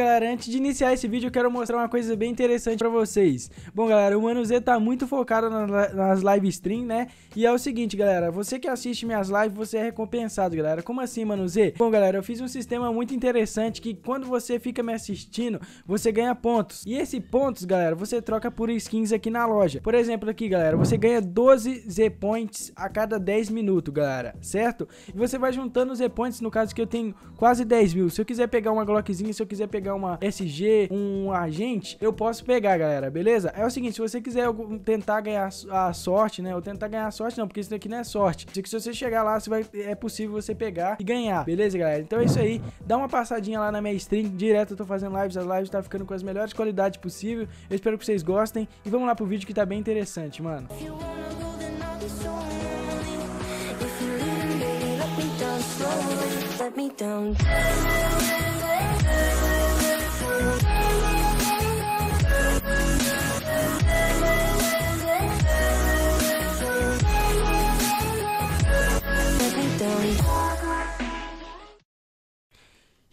galera, antes de iniciar esse vídeo, eu quero mostrar uma coisa bem interessante pra vocês. Bom, galera, o Mano Z tá muito focado na, nas live stream, né? E é o seguinte, galera, você que assiste minhas lives, você é recompensado, galera. Como assim, Mano Z? Bom, galera, eu fiz um sistema muito interessante que quando você fica me assistindo, você ganha pontos. E esses pontos, galera, você troca por skins aqui na loja. Por exemplo, aqui, galera, você ganha 12 Z-Points a cada 10 minutos, galera, certo? E você vai juntando os Z-Points, no caso que eu tenho quase 10 mil. Se eu quiser pegar uma Glockzinha, se eu quiser pegar pegar uma SG, um agente, eu posso pegar, galera, beleza? É o seguinte, se você quiser tentar ganhar a sorte, né? Ou tentar ganhar a sorte, não, porque isso daqui não é sorte. Se você chegar lá, você vai, é possível você pegar e ganhar, beleza, galera? Então é isso aí. Dá uma passadinha lá na minha stream, direto eu tô fazendo lives, as lives tá ficando com as melhores qualidades possível. Eu espero que vocês gostem e vamos lá pro vídeo que tá bem interessante, mano. Let me down.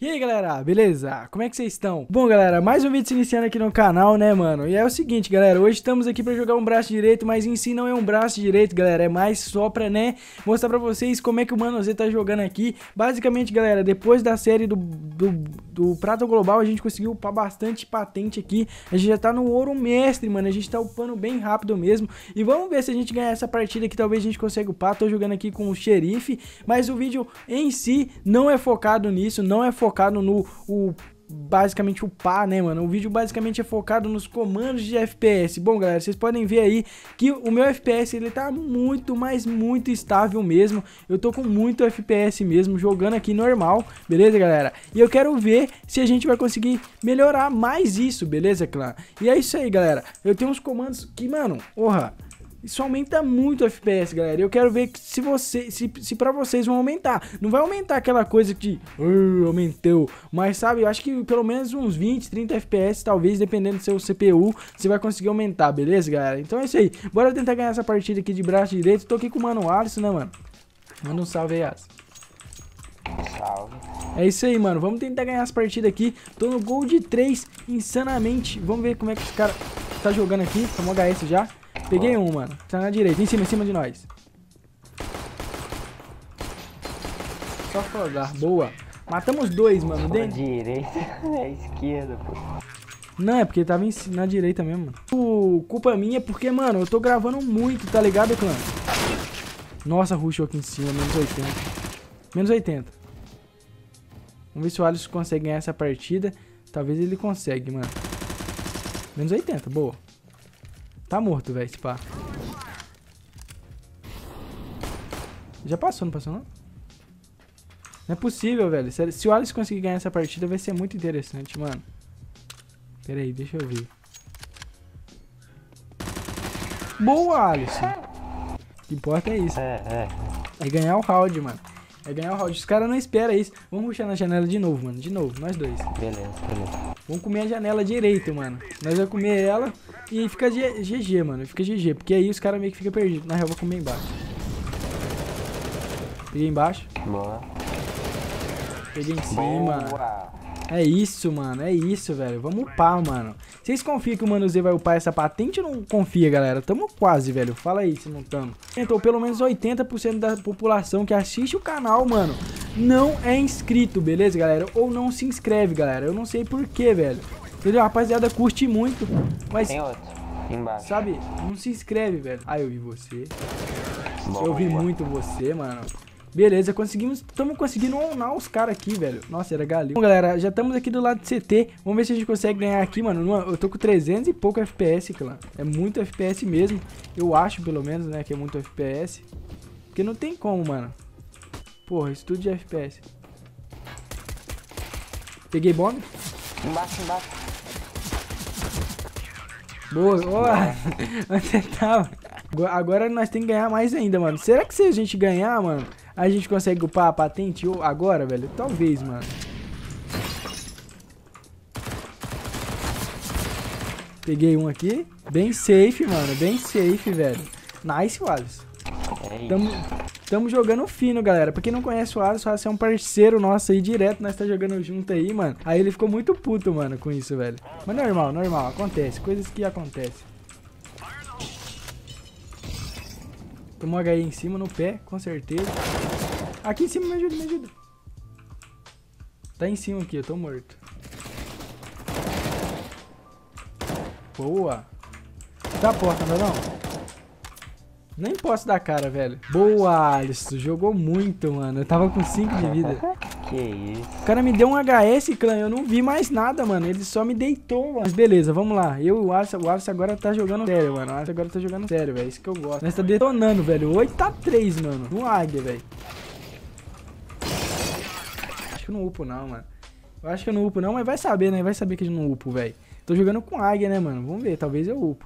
E aí galera, beleza? Como é que vocês estão? Bom galera, mais um vídeo se iniciando aqui no canal, né mano? E é o seguinte galera, hoje estamos aqui pra jogar um braço direito, mas em si não é um braço direito galera, é mais só pra né, mostrar pra vocês como é que o Mano Z tá jogando aqui. Basicamente galera, depois da série do, do, do Global a gente conseguiu upar bastante patente aqui, a gente já tá no ouro mestre mano, a gente tá upando bem rápido mesmo. E vamos ver se a gente ganhar essa partida aqui, talvez a gente consiga upar, tô jogando aqui com o Xerife, mas o vídeo em si não é focado nisso, não é focado focado no o, basicamente o pá, né, mano? O vídeo basicamente é focado nos comandos de FPS. Bom, galera, vocês podem ver aí que o meu FPS ele tá muito, mas muito estável mesmo. Eu tô com muito FPS mesmo jogando aqui normal, beleza, galera? E eu quero ver se a gente vai conseguir melhorar mais isso, beleza, clã? E é isso aí, galera. Eu tenho uns comandos que, mano, porra, isso aumenta muito o FPS, galera. Eu quero ver se você, se, se para vocês vão aumentar. Não vai aumentar aquela coisa que uh, aumentou, mas sabe, eu acho que pelo menos uns 20, 30 FPS, talvez, dependendo do seu CPU, você vai conseguir aumentar, beleza, galera? Então é isso aí. Bora tentar ganhar essa partida aqui de braço direito. Tô aqui com o Mano Alisson, né, mano? Manda um salve aí, Alisson. Salve. É isso aí, mano. Vamos tentar ganhar essa partida aqui. Tô no gol de 3, insanamente. Vamos ver como é que os caras tá jogando aqui. Tomou HS já. Peguei um, mano. Tá na direita, em cima, em cima de nós. Só rodar. Boa. Matamos dois, mano. Na Dentro. direita, é esquerda, pô. Não, é porque tava em, na direita mesmo. O, culpa minha é porque, mano, eu tô gravando muito, tá ligado, clã? Nossa, rushou aqui em cima, menos 80. Menos 80. Vamos ver se o Alisson consegue ganhar essa partida. Talvez ele consegue, mano. Menos 80, boa. Tá morto, velho, tipo ah. Já passou, não passou não? Não é possível, velho. Se o Alice conseguir ganhar essa partida, vai ser muito interessante, mano. Pera aí, deixa eu ver. Boa, Alice! O que importa é isso. É, é. é ganhar o round, mano. É ganhar o round. Os caras não esperam isso. Vamos ruxar na janela de novo, mano. De novo, nós dois. Beleza, beleza. Vamos comer a janela direito, mano. Nós vamos comer ela e aí fica GG, mano. Fica GG, porque aí os caras meio que ficam perdidos. Na real, eu vou comer embaixo. Peguei embaixo. Boa. Peguei em cima. Boa. É isso, mano. É isso, velho. Vamos upar, mano. Vocês confiam que o Mano Z vai upar essa patente ou não confia, galera? Tamo quase, velho. Fala aí se não tamo. Então, pelo menos 80% da população que assiste o canal, mano, não é inscrito, beleza, galera? Ou não se inscreve, galera. Eu não sei porquê, velho. Entendeu? A rapaziada curte muito, mas... Tem outro. Embaixo. Sabe? Não se inscreve, velho. Ah, eu vi você. Bom, eu vi muito você, mano. Beleza, conseguimos. Estamos conseguindo onar os caras aqui, velho. Nossa, era galinha. Bom, galera, já estamos aqui do lado de CT. Vamos ver se a gente consegue ganhar aqui, mano. Numa, eu tô com 300 e pouco FPS, clã. É muito FPS mesmo. Eu acho, pelo menos, né, que é muito FPS. Porque não tem como, mano. Porra, isso tudo de FPS. Peguei bomba. Embaixo, embaixo. Boa, boa. Onde você tava? Agora nós temos que ganhar mais ainda, mano. Será que se a gente ganhar, mano... A gente consegue upar a patente agora, velho? Talvez, mano. Peguei um aqui. Bem safe, mano. Bem safe, velho. Nice, Wallace. É tamo, tamo jogando fino, galera. Pra quem não conhece o Wallace, o Wallace é um parceiro nosso aí direto. Nós tá jogando junto aí, mano. Aí ele ficou muito puto, mano, com isso, velho. Mas normal, normal. Acontece. Coisas que acontecem. Tomou um HE em cima, no pé, com certeza. Aqui em cima, me ajuda, me ajuda. Tá em cima aqui, eu tô morto. Boa. Dá tá a porta, não é não? Nem posso dar cara, velho. Boa, Alisson. Jogou muito, mano. Eu tava com 5 de vida. Que isso. O cara me deu um HS, clã. Eu não vi mais nada, mano. Ele só me deitou, mano. Mas beleza, vamos lá. Eu e o Arce, o Arce agora tá jogando sério, mano. O Arce agora tá jogando sério, velho. Isso que eu gosto. Nós tá detonando, velho. 8x3, mano. No águia, velho. Acho que eu não upo, não, mano. Eu acho que eu não upo, não, mas vai saber, né? Vai saber que eu não upo, velho. Tô jogando com águia, né, mano? Vamos ver. Talvez eu upo.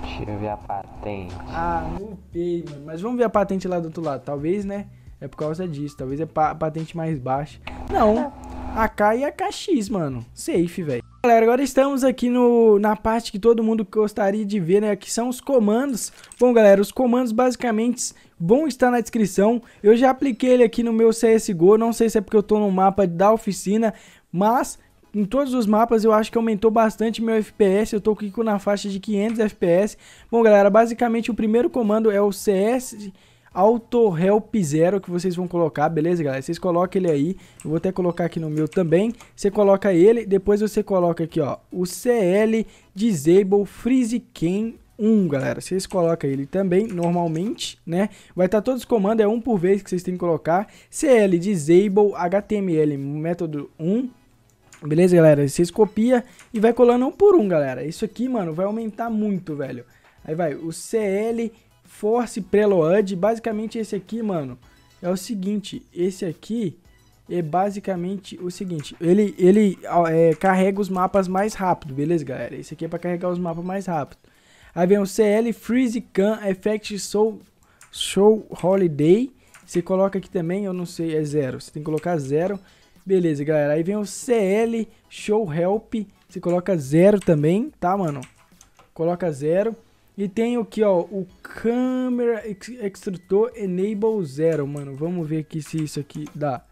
Deixa eu ver a patente. Ah, não upei, mano. Mas vamos ver a patente lá do outro lado. Talvez, né? É por causa disso. Talvez é pa patente mais baixa. Não. AK e AKX, mano. Safe, velho. Galera, agora estamos aqui no, na parte que todo mundo gostaria de ver, né? Que são os comandos. Bom, galera, os comandos basicamente vão estar na descrição. Eu já apliquei ele aqui no meu CSGO. Não sei se é porque eu tô no mapa da oficina, mas em todos os mapas eu acho que aumentou bastante meu FPS, eu tô aqui na faixa de 500 FPS. Bom galera, basicamente o primeiro comando é o CS AutoHelp Zero que vocês vão colocar, beleza, galera? Vocês colocam ele aí, eu vou até colocar aqui no meu também. Você coloca ele, depois você coloca aqui, ó, o CL Disable Freeze Can 1, galera. Vocês colocam ele também, normalmente, né? Vai estar tá todos os comandos, é um por vez que vocês têm que colocar. CL Disable HTML método 1, Beleza, galera? Vocês copia e vai colando um por um, galera. Isso aqui, mano, vai aumentar muito, velho. Aí vai, o CL Force Preload. Basicamente esse aqui, mano, é o seguinte, esse aqui é basicamente o seguinte, ele, ele é, carrega os mapas mais rápido, beleza, galera? Esse aqui é para carregar os mapas mais rápido. Aí vem o CL Freeze Can Effect Soul Show Holiday. Você coloca aqui também, eu não sei, é zero. Você tem que colocar zero. Beleza, galera. Aí vem o CL Show Help. Você coloca zero também, tá, mano? Coloca zero. E tem aqui, ó, o Camera Extrator Enable Zero, mano. Vamos ver aqui se isso aqui dá.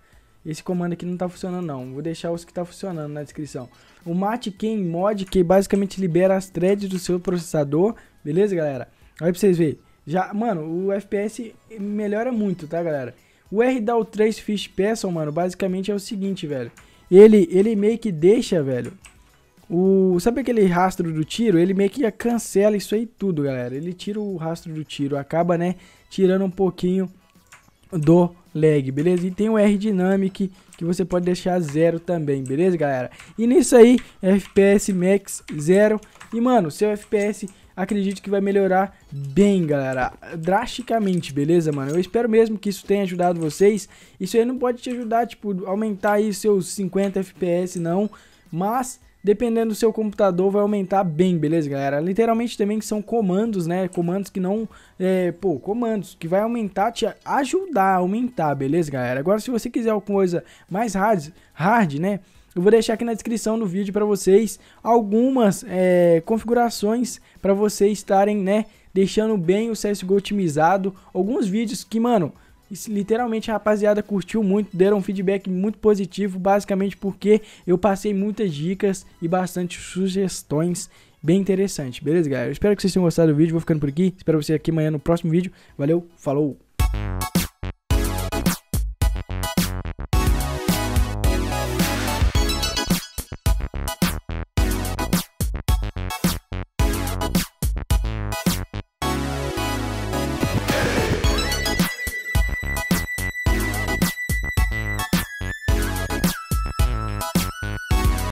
Esse comando aqui não tá funcionando não, vou deixar os que tá funcionando na descrição. O Mate Mod, que basicamente libera as threads do seu processador, beleza, galera? Olha pra vocês verem. Já, mano, o FPS melhora muito, tá, galera? O RDAW 3 Fish Pencil, mano, basicamente é o seguinte, velho. Ele, ele meio que deixa, velho, o, sabe aquele rastro do tiro? Ele meio que cancela isso aí tudo, galera. Ele tira o rastro do tiro, acaba, né, tirando um pouquinho do lag, beleza? E tem o R Dynamic que você pode deixar zero também, beleza, galera? E nisso aí, FPS Max zero. E, mano, seu FPS acredito que vai melhorar bem, galera, drasticamente, beleza, mano? Eu espero mesmo que isso tenha ajudado vocês. Isso aí não pode te ajudar, tipo, aumentar aí seus 50 FPS, não, mas dependendo do seu computador, vai aumentar bem, beleza, galera? Literalmente também que são comandos, né? Comandos que não... É, pô, comandos que vai aumentar, te ajudar a aumentar, beleza, galera? Agora, se você quiser alguma coisa mais hard, hard né? Eu vou deixar aqui na descrição do vídeo para vocês algumas é, configurações para vocês estarem, né? Deixando bem o CSGO otimizado. Alguns vídeos que, mano literalmente a rapaziada curtiu muito, deram um feedback muito positivo, basicamente porque eu passei muitas dicas e bastante sugestões bem interessante, beleza, galera? Eu espero que vocês tenham gostado do vídeo, vou ficando por aqui. Espero você aqui amanhã no próximo vídeo. Valeu, falou!